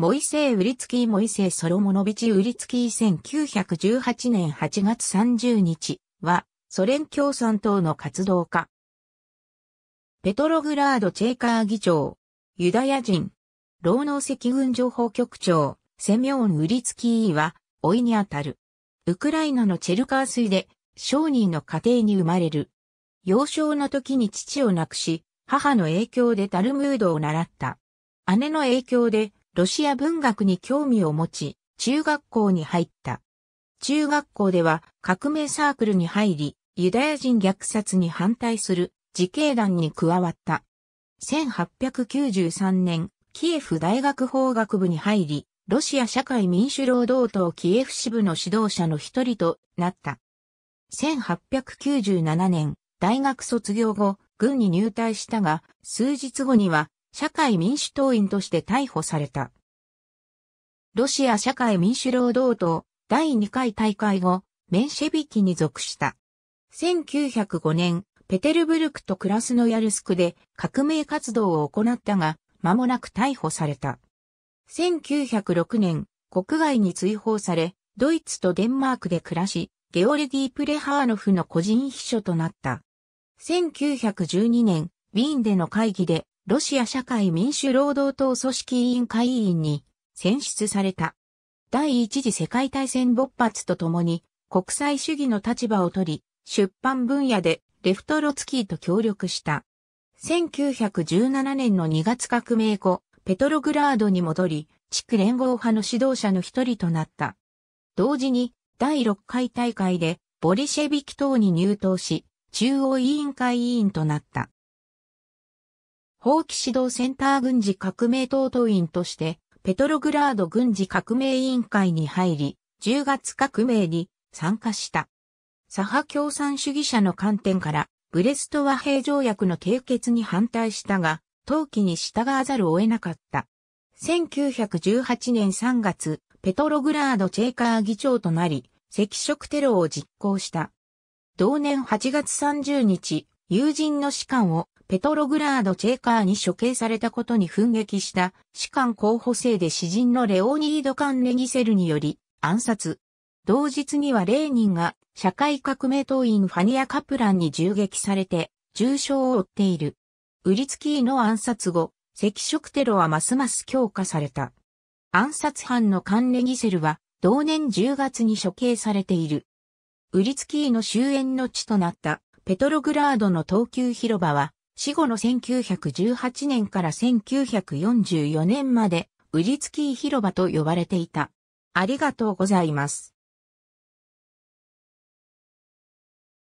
モイセイ・ウリツキー・モイセイ・ソロモノビチ・ウリツキー1918年8月30日は、ソ連共産党の活動家。ペトログラード・チェイカー議長、ユダヤ人、労農赤軍情報局長、セミョン・ウリツキーは、老いにあたる。ウクライナのチェルカー水で、商人の家庭に生まれる。幼少の時に父を亡くし、母の影響でタルムードを習った。姉の影響でロシア文学に興味を持ち、中学校に入った。中学校では革命サークルに入り、ユダヤ人虐殺に反対する自警団に加わった。1893年、キエフ大学法学部に入り、ロシア社会民主労働党キエフ支部の指導者の一人となった。1897年、大学卒業後、軍に入隊したが、数日後には、社会民主党員として逮捕された。ロシア社会民主労働党第2回大会後、メンシェビキに属した。1905年、ペテルブルクとクラスノヤルスクで革命活動を行ったが、間もなく逮捕された。1906年、国外に追放され、ドイツとデンマークで暮らし、ゲオルギー・プレハーノフの個人秘書となった。1912年、ウィーンでの会議で、ロシア社会民主労働党組織委員会委員に選出された。第一次世界大戦勃発とともに国際主義の立場を取り、出版分野でレフトロツキーと協力した。1917年の2月革命後、ペトログラードに戻り、地区連合派の指導者の一人となった。同時に第6回大会でボリシェビキ党に入党し、中央委員会委員となった。放棄指導センター軍事革命党党員としてペトログラード軍事革命委員会に入り、10月革命に参加した。左派共産主義者の観点から、ブレスト和平条約の締結に反対したが、陶器に従わざるを得なかった。1918年3月、ペトログラードチェーカー議長となり、赤色テロを実行した。同年8月30日、友人の士官をペトログラード・チェーカーに処刑されたことに奮撃した士官候補生で詩人のレオニード・カンネギセルにより暗殺。同日にはレーニンが社会革命党員ファニア・カプランに銃撃されて重傷を負っている。ウリツキーの暗殺後、赤色テロはますます強化された。暗殺犯のカンネギセルは同年10月に処刑されている。ウリツキーの終焉の地となったペトログラードの東急広場は死後の1918年から1944年まで、ウリツキー広場と呼ばれていた。ありがとうございます。